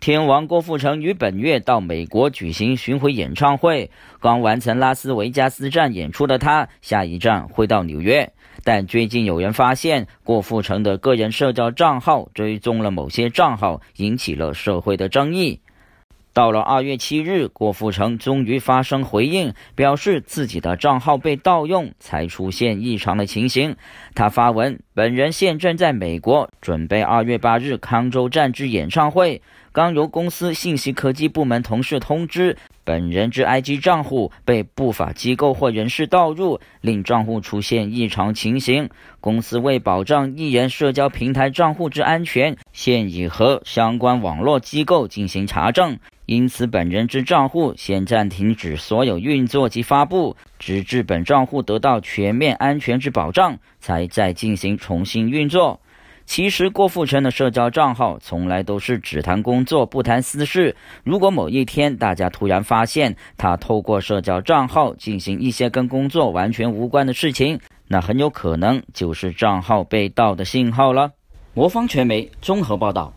天王郭富城于本月到美国举行巡回演唱会，刚完成拉斯维加斯站演出的他，下一站会到纽约。但最近有人发现郭富城的个人社交账号追踪了某些账号，引起了社会的争议。到了二月七日，郭富城终于发声回应，表示自己的账号被盗用，才出现异常的情形。他发文：“本人现正在美国，准备二月八日康州站之演唱会。”刚由公司信息科技部门同事通知，本人之 I G 账户被不法机构或人士盗入，令账户出现异常情形。公司为保障艺人社交平台账户之安全，现已和相关网络机构进行查证，因此本人之账户先暂停止所有运作及发布，直至本账户得到全面安全之保障，才再进行重新运作。其实郭富城的社交账号从来都是只谈工作不谈私事。如果某一天大家突然发现他透过社交账号进行一些跟工作完全无关的事情，那很有可能就是账号被盗的信号了。魔方传媒综合报道。